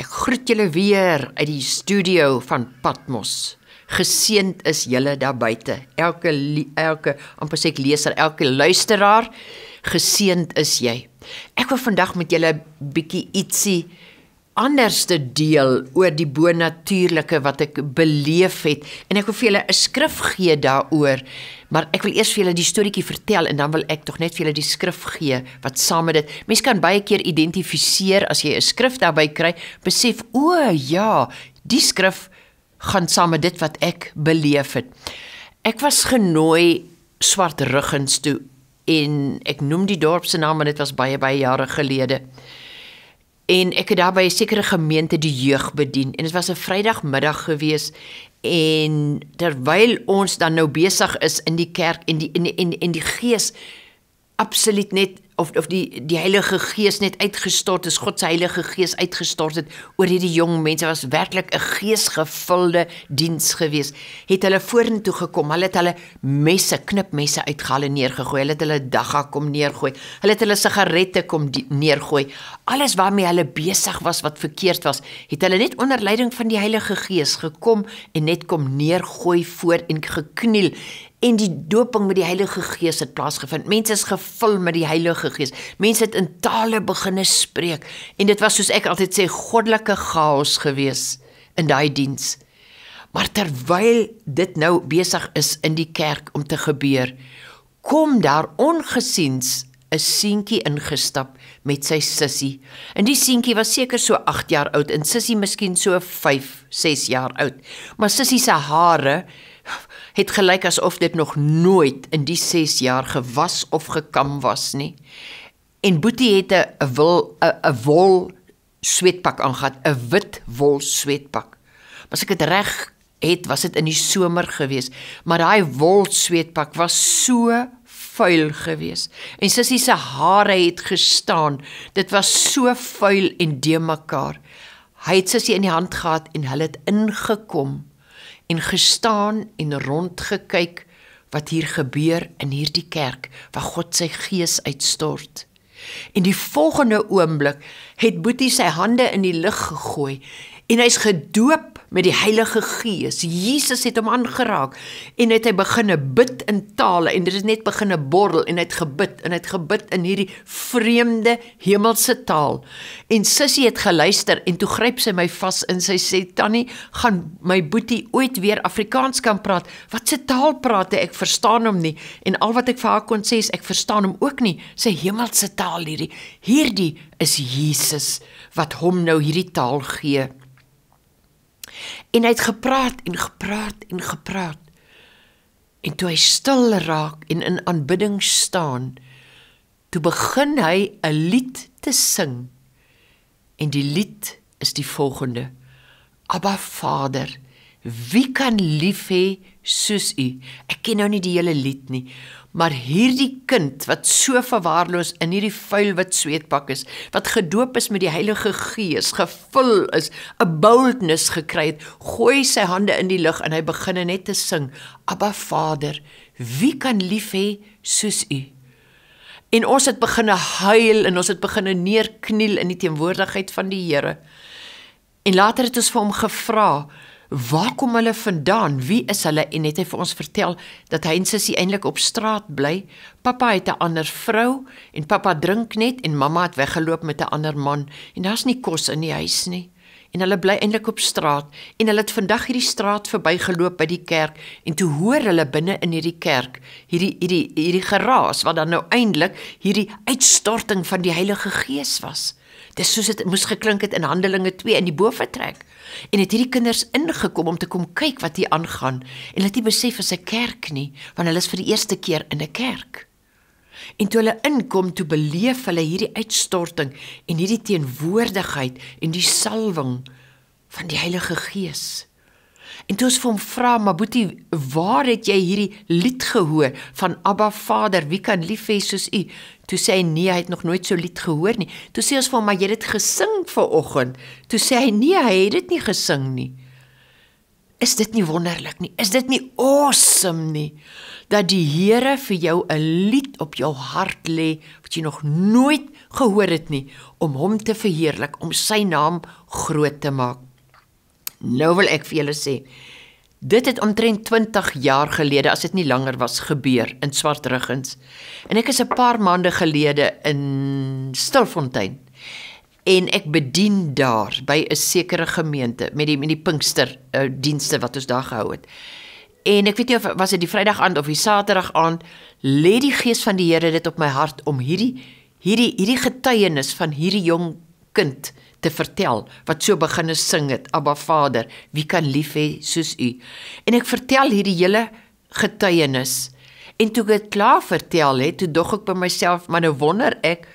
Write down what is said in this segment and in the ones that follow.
Ek groet julle weer uit die studio van Patmos. Geseend is julle daar buite. Elke elke amper sê ek leser, elke luisteraar, geseend is jy. Ek wil vandag met julle 'n bietjie ietsie anderste deel oor die bonatuurlike wat ek beleef het en ek wil vir julle 'n skrif gee daaroor maar ek wil eers vir julle die storieetjie vertel en dan wil ek tog net vir julle die skrif gee wat saam met dit mense kan baie keer identifiseer as jy 'n skrif daarby kry besef o ja die skrif gaan saam met dit wat ek beleef het ek was genooi swart ruggens toe en ek noem die dorp se naam want dit was baie baie jare gelede en ek het daar by 'n sekere gemeente die jeug bedien en dit was 'n Vrydagmiddag gewees en terwyl ons dan nou besig is in die kerk en die en en, en die gees absoluut net of of die die Heilige Gees net uitgestort is, God se Heilige Gees uitgestort het oor hierdie jong mense was werklik 'n geesgevulde diens gewees. Het hulle vorentoe gekom, hulle het hulle messe, knipmesse uitgehaal en neergegooi. Hulle het hulle dagga kom neergooi. Hulle het hulle sigarette kom neergooi. Alles waarmee hulle besig was wat verkeerd was, het hulle net onder leiding van die Heilige Gees gekom en net kom neergooi voor en gekniel. En die doping met die Heilige Gees het plaasgevind. Mense is gevul met die Heilige Gees. Mense het in tale begine spreek en dit was soos ek altyd sê goddelike chaos gewees in daai diens. Maar terwyl dit nou besig is in die kerk om te gebeur, kom daar ongesiens 'n seentjie ingestap met sy sussie. En die seentjie was seker so 8 jaar oud en sussie miskien so 5, 6 jaar oud. Maar sussie se hare het gelyk asof dit nog nooit in die 6 jaar gewas of gekam was nie. En Boetie het 'n 'n wil 'n wol sweetpak aangetrek, 'n wit wol sweetpak. As ek dit reg het, was dit in die somer gewees, maar daai wol sweetpak was so vuil gewees. En Sissie se hare het gestaan. Dit was so vuil en de mekaar. Hy het Sissie in die hand gehad en hulle het ingekom en gestaan en rondgekyk wat hier gebeur in hierdie kerk waar God sy gees uitstort. In die volgende oomblik het Boetie sy hande in die lug gegooi en hy's gedoop met die Heilige Gees. Jesus het hom aangeraak en het hy begine bid in tale en dit is net begine borrel en hy het gebid en hy het gebid in hierdie vreemde hemelse taal. En Sissy het geluister en toe gryp sy my vas en sy sê Tannie, gaan my boetie ooit weer Afrikaans kan praat? Wat se taal praat hy? Ek verstaan hom nie en al wat ek vir haar kon sê is ek verstaan hom ook nie. Sy hemelse taal hierdie. Hierdie is Jesus wat hom nou hierdie taal gee. En hy het gepraat en gepraat en gepraat. En toe hy stil raak en in aanbidding staan, toe begin hy 'n lied te sing. En die lied is die volgende: Abba Vader, Wie kan lief hê soos u? Ek ken nou nie die hele lied nie, maar hierdie kind wat so verwaarloos in hierdie vuil wit sweetpak is, wat gedoop is met die Heilige Gees, gevul is, 'n boldness gekry het, gooi sy hande in die lug en hy begin net te sing, Abba Vader, wie kan lief hê soos u? En ons het begin huil en ons het begin neerkniel in die teenwoordigheid van die Here. En later het ons vir hom gevra Waar kom hulle vandaan? Wie is hulle? En het hy vir ons vertel dat hy en sussie eintlik op straat bly? Pappa het 'n ander vrou en pappa drink net en mamma het weggeloop met 'n ander man en daar's nie kos in die huis nie en hulle bly eintlik op straat en hulle het vandag hierdie straat verbygeloop by die kerk en toe hoor hulle binne in hierdie kerk hierdie hierdie hierdie geraas wat dan nou eintlik hierdie uitstorting van die Heilige Gees was. Dit soos dit moes geklink het in Handelinge 2 in die boefretrek. En het hierdie kinders ingekom om te kom kyk wat hier aangaan en hulle het nie besef as 'n kerk nie want hulle is vir die eerste keer in 'n kerk. En toe hulle inkom, toe beleef hulle hierdie uitstorting en hierdie teenwoordigheid en die salwing van die Heilige Gees. En toe ons vir hom vra, "Maboetie, waar het jy hierdie lied gehoor van Abba Vader, wie kan lief hê soos U?" Toe sê hy, "Nee, hy het nog nooit so lied gehoor nie." Toe sê ons vir hom, "Maar jy het dit gesing vanoggend." Toe sê hy, "Nee, hy het dit nie gesing nie." Is dit nie wonderlik nie? Is dit nie awesome nie dat die Here vir jou 'n lied op jou hart lê wat jy nog nooit gehoor het nie om hom te verheerlik, om sy naam groot te maak. Nou wil ek vir julle sê, dit het omtrent 20 jaar gelede, as dit nie langer was gebeur in Swartruggens. En ek is 'n paar maande gelede in Stilfontein en ek bedien daar by 'n sekere gemeente met die met die Pinkster uh, dienste wat ons daar gehou het. En ek weet nie of was dit die Vrydag aand of die Saterdag aand lê die gees van die Here dit op my hart om hierdie hierdie hierdie getuienis van hierdie jong kind te vertel wat so beginne sing het Abba Vader wie kan lief hê soos u en ek vertel hierdie hele getuienis en toe ek dit klaar vertel het toe dog ek by myself maar nou wonder ek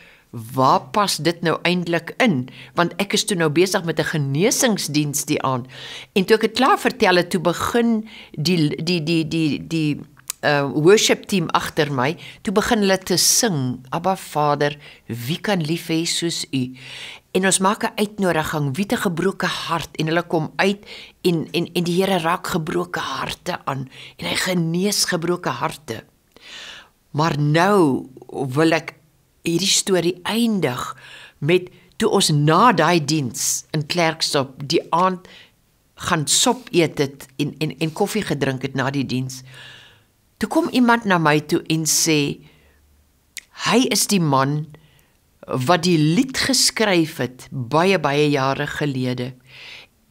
waar pas dit nou eintlik in? Want ek is toe nou besig met 'n genesingsdiens die aan. En toe ek dit klaar vertel het, toe begin die die die die die uh worship team agter my, toe begin hulle te sing, Abba Vader, wie kan lief hê soos U? En ons maak 'n uitnodiging, wie te gebroke hart en hulle kom uit en en en die Here raak gebroke harte aan en hy genees gebroke harte. Maar nou wil ek hierdie storie eindig met toe ons na daai diens in Klerksdorp die aand gaan sop eet het en en en koffie gedrink het na die diens. Toe kom iemand na my toe en sê hy is die man wat die lied geskryf het baie baie jare gelede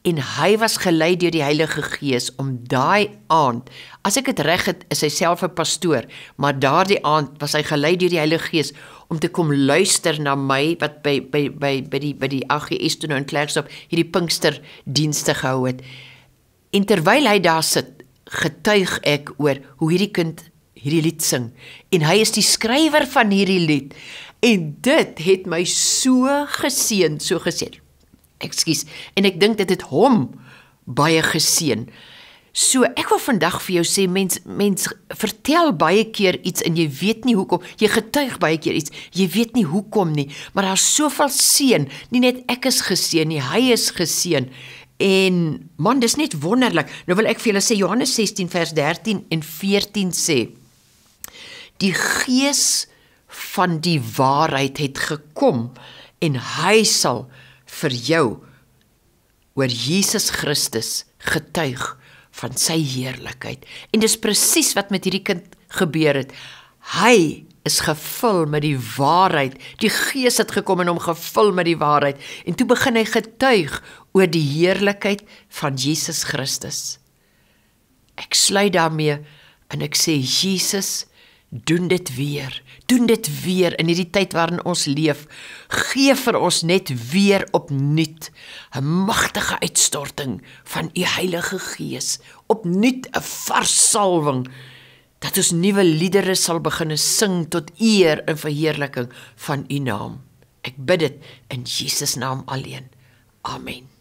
en hy was gelei deur die Heilige Gees om daai aand as ek dit reg het is hy self 'n pastoor maar daardie aand was hy gelei deur die Heilige Gees om te kom luister na my wat by by by by die by die AGS toe nou in Klerksdorp hierdie Pinkster dienste gehou het. En terwyl hy daar sit, getuig ek oor hoe hierdie kind hierdie lied sing en hy is die skrywer van hierdie lied. En dit het my so geseën, so geseën. Ekskuus. En ek dink dit het hom baie geseën. So ek wil vandag vir jou sê mens mens vertel baie keer iets en jy weet nie hoekom jy getuig baie keer iets jy weet nie hoekom nie maar daar's soveel seën nie net ek is geseën nie hy is geseën en man dis net wonderlik nou wil ek vir julle sê Johannes 16 vers 13 en 14 sê die gees van die waarheid het gekom en hy sal vir jou oor Jesus Christus getuig van sy heerlikheid. En dis presies wat met hierdie kind gebeur het. Hy is gevul met die waarheid. Die Gees het gekom en hom gevul met die waarheid en toe begin hy getuig oor die heerlikheid van Jesus Christus. Ek sluit daarmee en ek sê Jesus, doen dit weer. Doen dit weer in hierdie tyd waarin ons leef. Gee vir ons net weer opnuut 'n magtige uitstorting van u Heilige Gees, opnuut 'n vars salwing dat ons nuwe liedere sal begine sing tot eer en verheerliking van u naam. Ek bid dit in Jesus naam alleen. Amen.